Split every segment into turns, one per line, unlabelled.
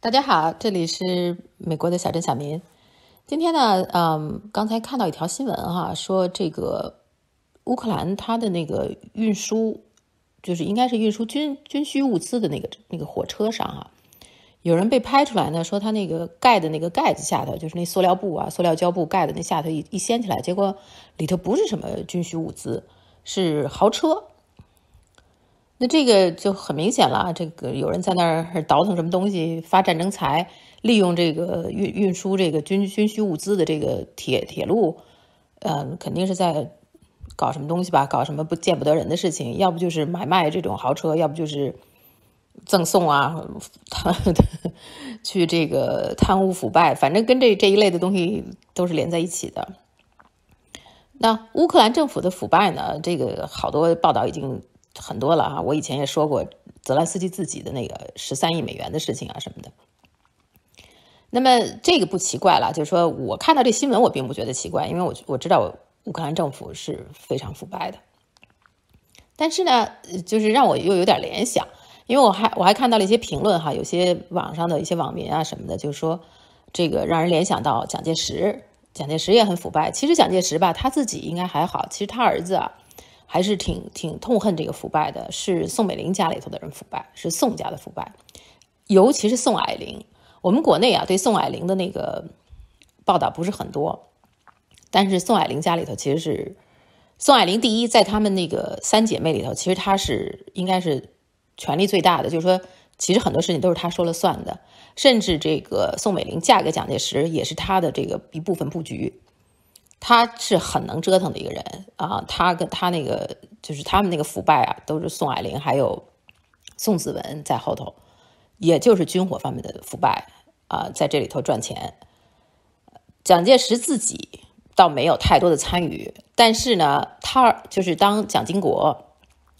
大家好，这里是美国的小镇小民。今天呢，嗯，刚才看到一条新闻哈，说这个乌克兰它的那个运输，就是应该是运输军军需物资的那个那个火车上哈，有人被拍出来呢，说他那个盖的那个盖子下头，就是那塑料布啊、塑料胶布盖的那下头一一掀起来，结果里头不是什么军需物资，是豪车。那这个就很明显了，这个有人在那儿倒腾什么东西，发战争财，利用这个运运输这个军军需物资的这个铁铁路，嗯，肯定是在搞什么东西吧？搞什么不见不得人的事情？要不就是买卖这种豪车，要不就是赠送啊，去这个贪污腐败，反正跟这这一类的东西都是连在一起的。那乌克兰政府的腐败呢？这个好多报道已经。很多了哈，我以前也说过泽兰斯基自己的那个十三亿美元的事情啊什么的。那么这个不奇怪了，就是说我看到这新闻，我并不觉得奇怪，因为我我知道乌克兰政府是非常腐败的。但是呢，就是让我又有点联想，因为我还我还看到了一些评论哈，有些网上的一些网民啊什么的，就是说这个让人联想到蒋介石，蒋介石也很腐败。其实蒋介石吧，他自己应该还好，其实他儿子啊。还是挺挺痛恨这个腐败的，是宋美龄家里头的人腐败，是宋家的腐败，尤其是宋霭龄。我们国内啊，对宋霭龄的那个报道不是很多，但是宋霭龄家里头其实是宋霭龄第一，在他们那个三姐妹里头，其实她是应该是权力最大的，就是说，其实很多事情都是她说了算的，甚至这个宋美龄嫁给蒋介石也是她的这个一部分布局。他是很能折腾的一个人啊，他跟他那个就是他们那个腐败啊，都是宋霭龄还有宋子文在后头，也就是军火方面的腐败啊，在这里头赚钱。蒋介石自己倒没有太多的参与，但是呢，他就是当蒋经国，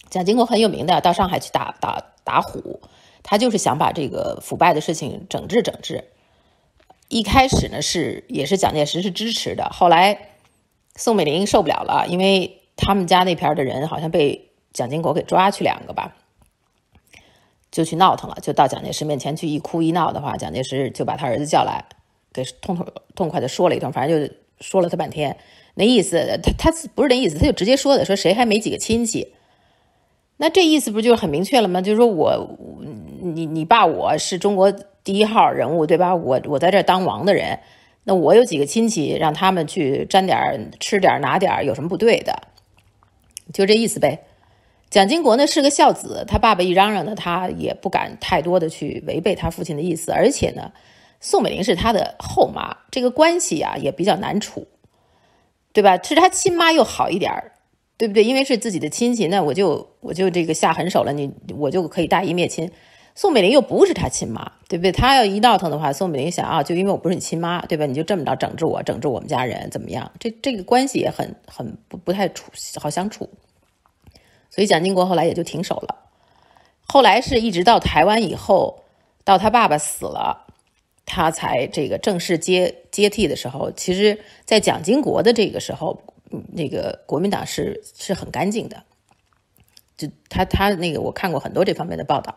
蒋经国很有名的，到上海去打打打虎，他就是想把这个腐败的事情整治整治。一开始呢是也是蒋介石是支持的，后来。宋美龄受不了了，因为他们家那片的人好像被蒋经国给抓去两个吧，就去闹腾了，就到蒋介石面前去一哭一闹的话，蒋介石就把他儿子叫来，给痛痛痛快的说了一通，反正就说了他半天，那意思他他不是那意思？他就直接说的，说谁还没几个亲戚？那这意思不就很明确了吗？就是说我，你你爸我是中国第一号人物，对吧？我我在这当王的人。那我有几个亲戚，让他们去沾点儿、吃点儿、拿点儿，有什么不对的？就这意思呗。蒋经国呢是个孝子，他爸爸一嚷嚷呢，他也不敢太多的去违背他父亲的意思。而且呢，宋美龄是他的后妈，这个关系啊也比较难处，对吧？是他亲妈又好一点儿，对不对？因为是自己的亲戚，那我就我就这个下狠手了，你我就可以大义灭亲。宋美龄又不是他亲妈，对不对？他要一闹腾的话，宋美龄想啊，就因为我不是你亲妈，对吧？你就这么着整治我，整治我们家人怎么样？这这个关系也很很不不太处好相处，所以蒋经国后来也就停手了。后来是一直到台湾以后，到他爸爸死了，他才这个正式接接替的时候。其实，在蒋经国的这个时候，那个国民党是是很干净的，就他他那个我看过很多这方面的报道。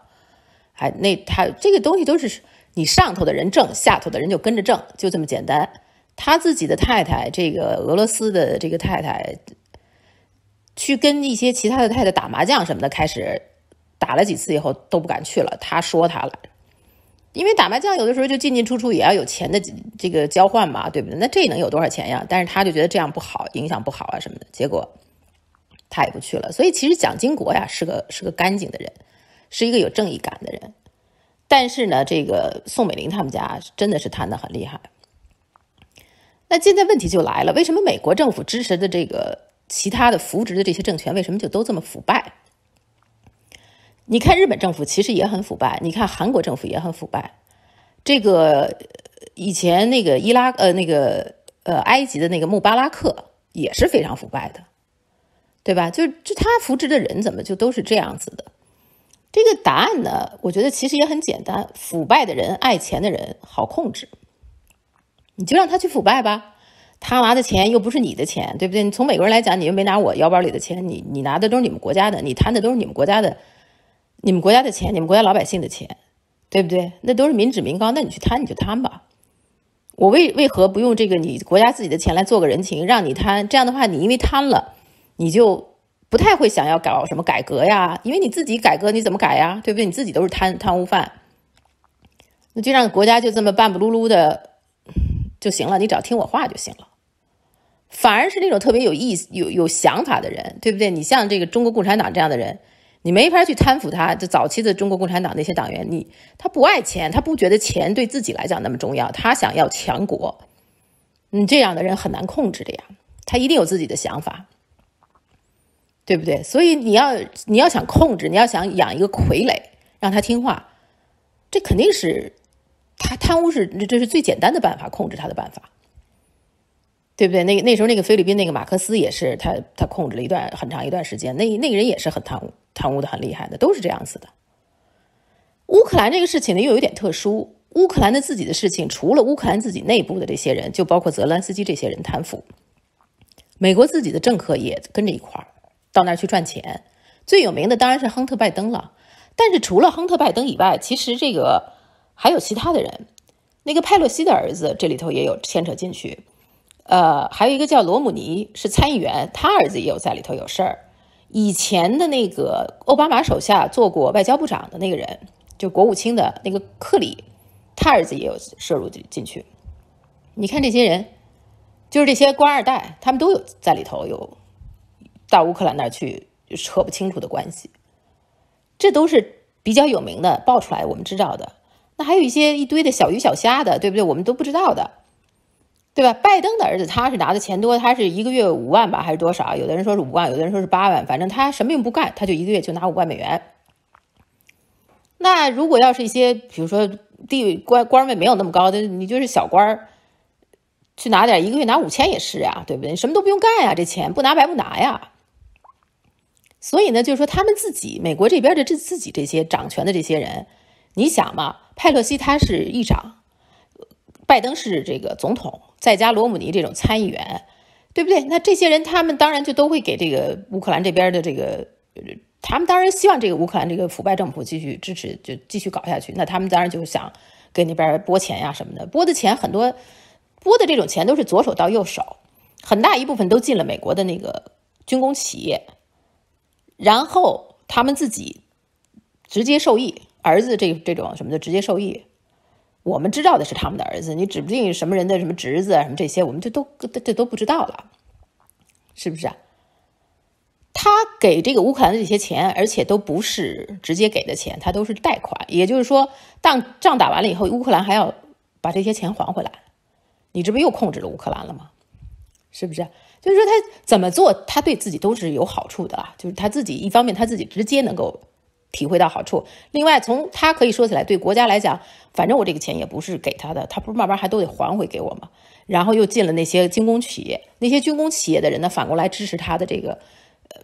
哎，那他这个东西都是你上头的人挣，下头的人就跟着挣，就这么简单。他自己的太太，这个俄罗斯的这个太太，去跟一些其他的太太打麻将什么的，开始打了几次以后都不敢去了。他说他了，因为打麻将有的时候就进进出出也要有钱的这个交换嘛，对不对？那这能有多少钱呀？但是他就觉得这样不好，影响不好啊什么的。结果他也不去了。所以其实蒋经国呀是个是个干净的人。是一个有正义感的人，但是呢，这个宋美龄他们家真的是贪的很厉害。那现在问题就来了，为什么美国政府支持的这个其他的扶植的这些政权，为什么就都这么腐败？你看日本政府其实也很腐败，你看韩国政府也很腐败。这个以前那个伊拉呃那个呃埃及的那个穆巴拉克也是非常腐败的，对吧？就就他扶植的人怎么就都是这样子的？这个答案呢，我觉得其实也很简单：腐败的人、爱钱的人好控制，你就让他去腐败吧。他拿的钱又不是你的钱，对不对？你从美国人来讲，你又没拿我腰包里的钱，你你拿的都是你们国家的，你贪的都是你们国家的，你们国家的钱，你们国家老百姓的钱，对不对？那都是民脂民膏，那你去贪你就贪吧。我为为何不用这个你国家自己的钱来做个人情，让你贪？这样的话，你因为贪了，你就。不太会想要搞什么改革呀，因为你自己改革你怎么改呀，对不对？你自己都是贪贪污犯，那就让国家就这么半不噜噜的就行了，你只要听我话就行了。反而是那种特别有意思、有有想法的人，对不对？你像这个中国共产党这样的人，你没法去贪腐他。就早期的中国共产党那些党员，你他不爱钱，他不觉得钱对自己来讲那么重要，他想要强国。你这样的人很难控制的呀，他一定有自己的想法。对不对？所以你要你要想控制，你要想养一个傀儡让他听话，这肯定是他贪污是这是最简单的办法，控制他的办法，对不对？那那时候那个菲律宾那个马克思也是，他他控制了一段很长一段时间，那那个人也是很贪污贪污的很厉害的，都是这样子的。乌克兰这个事情呢又有点特殊，乌克兰的自己的事情，除了乌克兰自己内部的这些人，就包括泽兰斯基这些人贪腐，美国自己的政客也跟着一块儿。到那儿去赚钱，最有名的当然是亨特·拜登了。但是除了亨特·拜登以外，其实这个还有其他的人，那个派洛西的儿子这里头也有牵扯进去。呃，还有一个叫罗姆尼，是参议员，他儿子也有在里头有事儿。以前的那个奥巴马手下做过外交部长的那个人，就国务卿的那个克里，他儿子也有涉入进去。你看这些人，就是这些官二代，他们都有在里头有。到乌克兰那儿去扯不清楚的关系，这都是比较有名的爆出来我们知道的。那还有一些一堆的小鱼小虾的，对不对？我们都不知道的，对吧？拜登的儿子他是拿的钱多，他是一个月五万吧，还是多少？有的人说是五万，有的人说是八万，反正他什么也不干，他就一个月就拿五万美元。那如果要是一些比如说地官官位没有那么高的，你就是小官儿，去拿点一个月拿五千也是呀，对不对？你什么都不用干呀，这钱不拿白不拿呀。所以呢，就是说，他们自己美国这边的这自己这些掌权的这些人，你想嘛，派洛西他是议长，拜登是这个总统，再加罗姆尼这种参议员，对不对？那这些人他们当然就都会给这个乌克兰这边的这个，他们当然希望这个乌克兰这个腐败政府继续支持，就继续搞下去。那他们当然就想给那边拨钱呀什么的，拨的钱很多，拨的这种钱都是左手到右手，很大一部分都进了美国的那个军工企业。然后他们自己直接受益，儿子这这种什么的直接受益，我们知道的是他们的儿子，你指不定什么人的什么侄子啊什么这些，我们就都这都不知道了，是不是？他给这个乌克兰的这些钱，而且都不是直接给的钱，他都是贷款，也就是说，当仗打完了以后，乌克兰还要把这些钱还回来，你这不又控制了乌克兰了吗？是不是？就是说他怎么做，他对自己都是有好处的就是他自己一方面他自己直接能够体会到好处，另外从他可以说起来，对国家来讲，反正我这个钱也不是给他的，他不是慢慢还都得还回给我吗？然后又进了那些军工企业，那些军工企业的人呢，反过来支持他的这个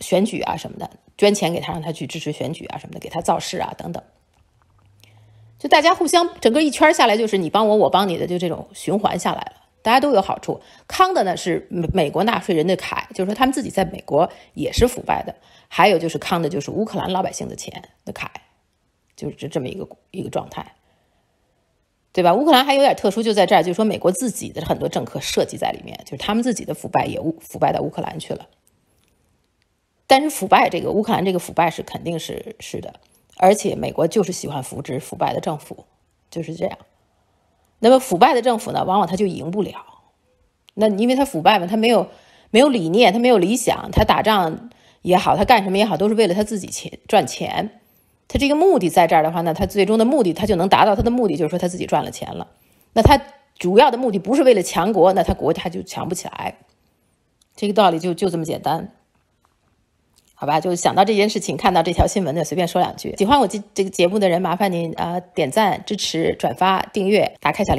选举啊什么的，捐钱给他，让他去支持选举啊什么的，给他造势啊等等。就大家互相整个一圈下来，就是你帮我，我帮你的，就这种循环下来了。大家都有好处，康的呢是美美国纳税人的凯，就是说他们自己在美国也是腐败的，还有就是康的，就是乌克兰老百姓的钱的凯，就是这这么一个一个状态，对吧？乌克兰还有点特殊，就在这儿，就是说美国自己的很多政客设计在里面，就是他们自己的腐败也腐败到乌克兰去了。但是腐败这个乌克兰这个腐败是肯定是是的，而且美国就是喜欢扶植腐败的政府，就是这样。那么腐败的政府呢，往往他就赢不了。那因为他腐败嘛，他没有没有理念，他没有理想，他打仗也好，他干什么也好，都是为了他自己钱赚钱。他这个目的在这儿的话，那他最终的目的他就能达到他的目的，就是说他自己赚了钱了。那他主要的目的不是为了强国，那他国家就强不起来。这个道理就就这么简单。好吧，就想到这件事情，看到这条新闻的，随便说两句。喜欢我这这个节目的人，麻烦您啊点赞、支持、转发、订阅，打开小铃。